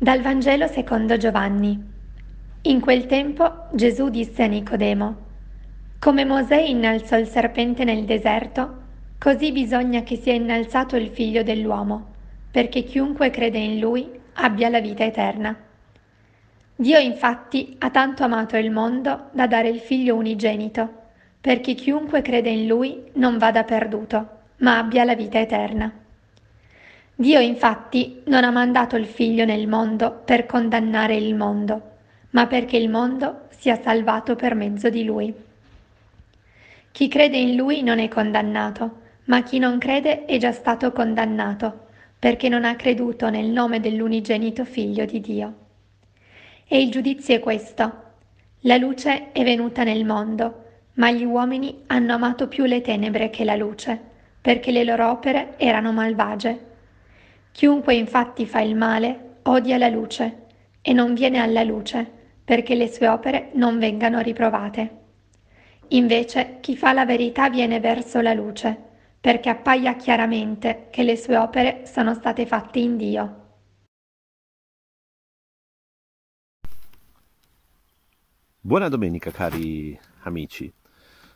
Dal Vangelo secondo Giovanni. In quel tempo Gesù disse a Nicodemo, Come Mosè innalzò il serpente nel deserto, così bisogna che sia innalzato il figlio dell'uomo, perché chiunque crede in lui abbia la vita eterna. Dio infatti ha tanto amato il mondo da dare il figlio unigenito, perché chiunque crede in lui non vada perduto, ma abbia la vita eterna. Dio infatti non ha mandato il figlio nel mondo per condannare il mondo, ma perché il mondo sia salvato per mezzo di lui. Chi crede in lui non è condannato, ma chi non crede è già stato condannato, perché non ha creduto nel nome dell'unigenito figlio di Dio. E il giudizio è questo. La luce è venuta nel mondo, ma gli uomini hanno amato più le tenebre che la luce, perché le loro opere erano malvagie. Chiunque infatti fa il male odia la luce e non viene alla luce perché le sue opere non vengano riprovate. Invece chi fa la verità viene verso la luce perché appaia chiaramente che le sue opere sono state fatte in Dio. Buona domenica cari amici,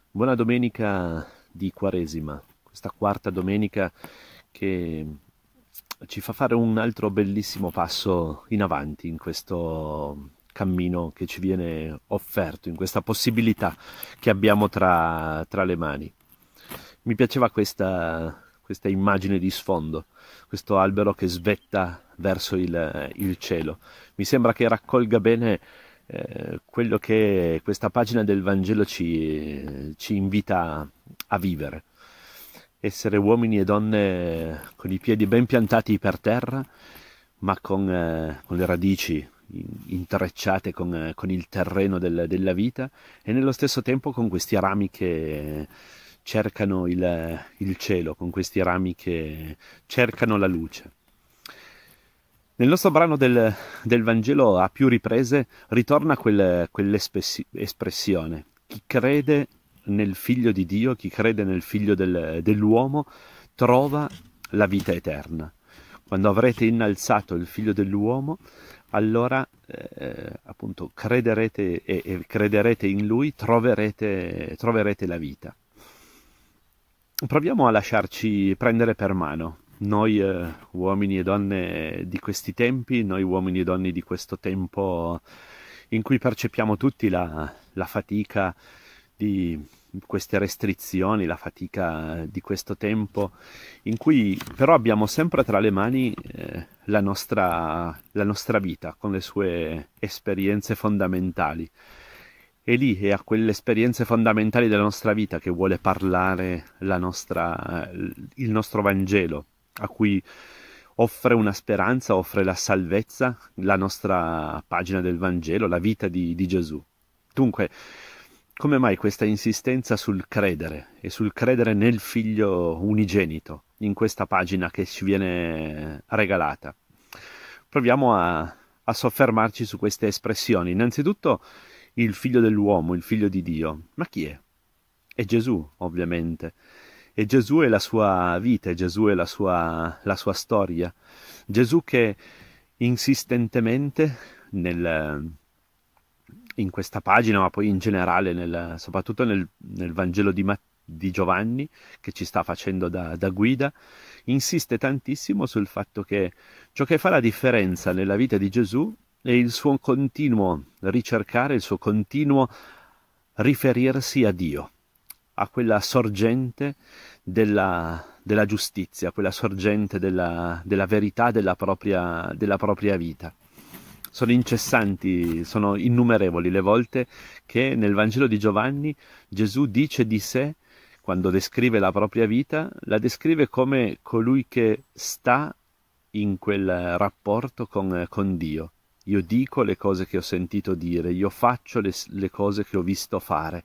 buona domenica di Quaresima, questa quarta domenica che ci fa fare un altro bellissimo passo in avanti in questo cammino che ci viene offerto, in questa possibilità che abbiamo tra, tra le mani. Mi piaceva questa, questa, immagine di sfondo, questo albero che svetta verso il, il cielo. Mi sembra che raccolga bene eh, quello che questa pagina del Vangelo ci, ci invita a vivere essere uomini e donne con i piedi ben piantati per terra, ma con, eh, con le radici intrecciate con, eh, con il terreno del, della vita e nello stesso tempo con questi rami che cercano il, il cielo, con questi rami che cercano la luce. Nel nostro brano del, del, Vangelo a più riprese ritorna quel, quell'espressione, chi crede nel figlio di Dio, chi crede nel figlio del, dell'uomo, trova la vita eterna. Quando avrete innalzato il figlio dell'uomo, allora eh, appunto crederete e, e, crederete in lui, troverete, troverete la vita. Proviamo a lasciarci prendere per mano, noi eh, uomini e donne di questi tempi, noi uomini e donne di questo tempo in cui percepiamo tutti la, la fatica, di queste restrizioni, la fatica eh, di questo tempo, in cui però abbiamo sempre tra le mani eh, la, nostra, la nostra vita con le sue esperienze fondamentali. E lì è a quelle esperienze fondamentali della nostra vita che vuole parlare nostra, il nostro Vangelo, a cui offre una speranza, offre la salvezza, la nostra pagina del Vangelo, la vita di, di Gesù. Dunque, come mai questa insistenza sul credere e sul credere nel figlio unigenito in questa pagina che ci viene regalata? Proviamo a, a soffermarci su queste espressioni. Innanzitutto il figlio dell'uomo, il figlio di Dio. Ma chi è? È Gesù, ovviamente. E Gesù è la sua vita, è Gesù è la sua, la sua storia. Gesù che insistentemente nel, in questa pagina, ma poi in generale, nel, soprattutto nel, nel Vangelo di, di, Giovanni, che ci sta facendo da, da, guida, insiste tantissimo sul fatto che ciò che fa la differenza nella vita di Gesù è il suo continuo ricercare, il suo continuo riferirsi a Dio, a quella sorgente della, della giustizia, a quella sorgente della, della verità della propria, della propria vita sono incessanti, sono innumerevoli le volte che nel Vangelo di Giovanni Gesù dice di sé, quando descrive la propria vita, la descrive come colui che sta in quel rapporto con, con Dio. Io dico le cose che ho sentito dire, io faccio le, le cose che ho visto fare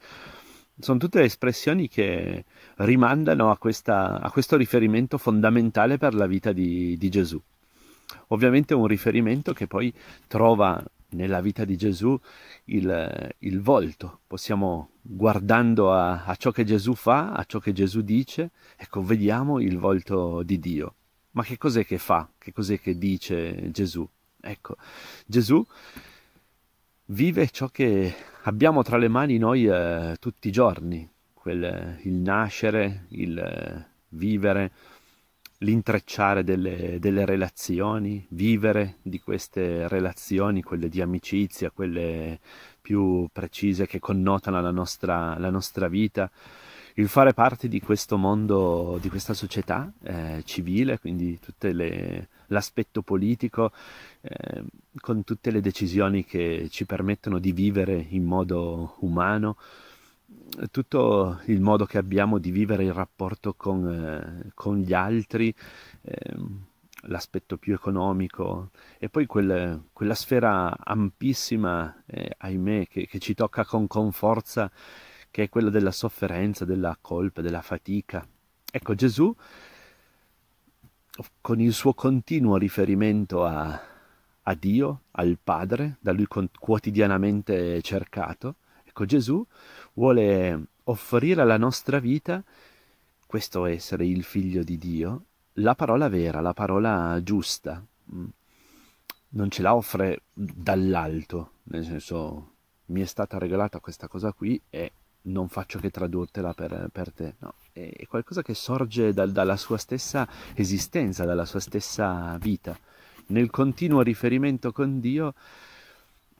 sono tutte espressioni che rimandano a, questa, a, questo riferimento fondamentale per la vita di, di Gesù. Ovviamente un riferimento che poi trova nella vita di Gesù il, il volto, possiamo guardando a, a, ciò che Gesù fa, a ciò che Gesù dice, ecco, vediamo il volto di Dio. Ma che cos'è che fa? Che cos'è che dice Gesù? Ecco, Gesù vive ciò che abbiamo tra le mani noi eh, tutti i giorni, quel, il nascere, il eh, vivere, l'intrecciare delle, delle, relazioni, vivere di queste relazioni, quelle di amicizia, quelle più precise che connotano la nostra, la nostra vita, il fare parte di questo mondo, di questa società eh, civile, quindi tutto l'aspetto politico, eh, con tutte le decisioni che ci permettono di vivere in modo umano, tutto il modo che abbiamo di vivere il rapporto con, eh, con gli altri, eh, l'aspetto più economico e poi quel, quella sfera ampissima, eh, ahimè, che, che, ci tocca con, con forza, che è quella della sofferenza, della colpa, della fatica. Ecco, Gesù, con il suo continuo riferimento a, a Dio, al Padre, da lui quotidianamente cercato, ecco Gesù vuole offrire alla nostra vita, questo essere il figlio di Dio, la parola vera, la parola giusta. Mm. Non ce la offre dall'alto, nel senso mi è stata regalata questa cosa qui e non faccio che tradurtela per, per te, no, è qualcosa che sorge dal, dalla sua stessa esistenza, dalla sua stessa vita. Nel continuo riferimento con Dio,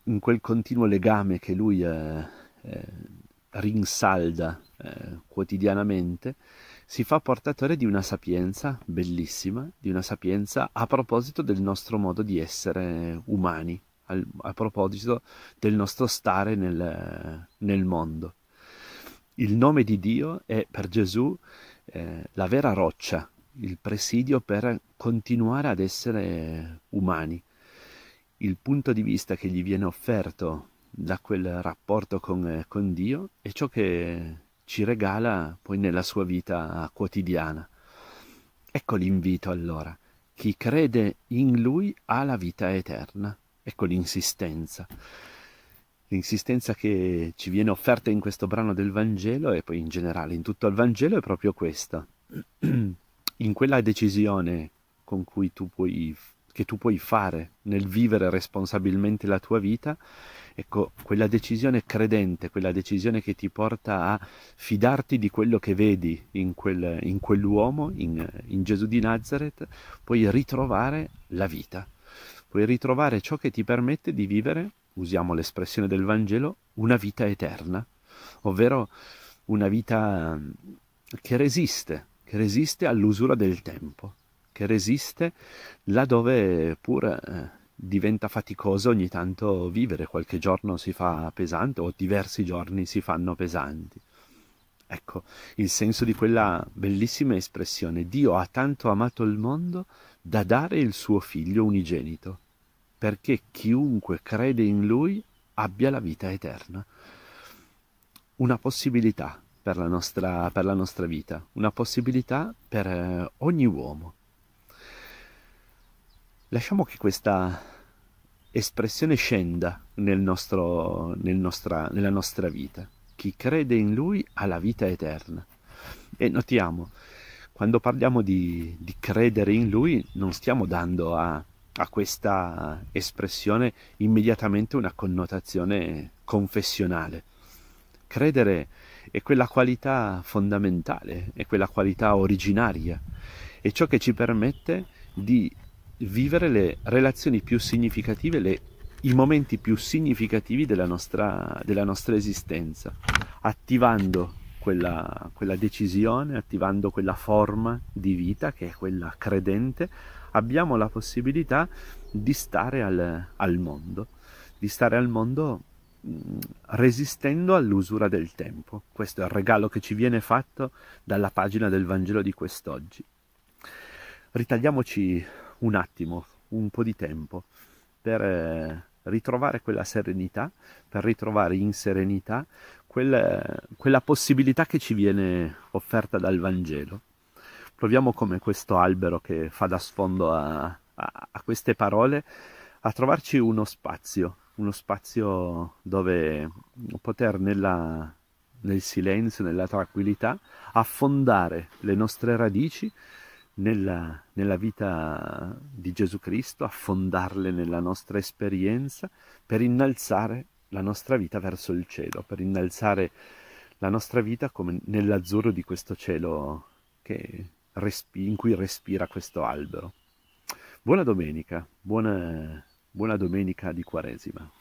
in quel continuo legame che lui eh, eh, rinsalda eh, quotidianamente, si fa portatore di una sapienza bellissima, di una sapienza a proposito del nostro modo di essere umani, al, a proposito del nostro stare nel, nel, mondo. Il nome di Dio è per Gesù eh, la vera roccia, il presidio per continuare ad essere umani. Il punto di vista che gli viene offerto da quel rapporto con, eh, con Dio e ciò che ci regala poi nella sua vita quotidiana. Ecco l'invito allora. Chi crede in lui ha la vita eterna. Ecco l'insistenza. L'insistenza che ci viene offerta in questo brano del Vangelo e poi in generale in tutto il Vangelo è proprio questa. In quella decisione con cui tu puoi, che tu puoi fare nel vivere responsabilmente la tua vita, Ecco, quella decisione credente, quella decisione che ti porta a fidarti di quello che vedi in, quel, in quell'uomo, in, in Gesù di Nazareth, puoi ritrovare la vita, puoi ritrovare ciò che ti permette di vivere, usiamo l'espressione del Vangelo, una vita eterna, ovvero una vita ehm, che resiste, che resiste all'usura del tempo, che resiste laddove pur eh, diventa faticoso ogni tanto vivere, qualche giorno si fa pesante o diversi giorni si fanno pesanti. Ecco, il senso di quella bellissima espressione, Dio ha tanto amato il mondo da dare il suo figlio unigenito, perché chiunque crede in lui abbia la vita eterna. Una possibilità per la nostra, per la nostra vita, una possibilità per eh, ogni uomo lasciamo che questa espressione scenda nel nostro, nel nostra, nella nostra vita. Chi crede in lui ha la vita eterna. E notiamo, quando parliamo di, di credere in lui, non stiamo dando a, a questa espressione immediatamente una connotazione confessionale. Credere è quella qualità fondamentale, è quella qualità originaria, è ciò che ci permette di vivere le relazioni più significative, le, i momenti più significativi della nostra, della nostra esistenza, attivando quella, quella, decisione, attivando quella forma di vita che è quella credente, abbiamo la possibilità di stare al, al mondo, di stare al mondo mh, mm, resistendo all'usura del tempo. Questo è il regalo che ci viene fatto dalla pagina del Vangelo di quest'oggi. Ritagliamoci un attimo, un po' di tempo per eh, ritrovare quella serenità, per ritrovare in serenità quel, quella possibilità che ci viene offerta dal Vangelo. Proviamo come questo albero che fa da sfondo a, a, a queste parole a trovarci uno spazio, uno spazio dove poter nella, nel silenzio, nella tranquillità, affondare le nostre radici nella, nella, vita di Gesù Cristo, affondarle nella nostra esperienza per innalzare la nostra vita verso il cielo, per innalzare la nostra vita come nell'azzurro di questo cielo respi- in cui respira questo albero. Buona domenica, buona, buona domenica di Quaresima.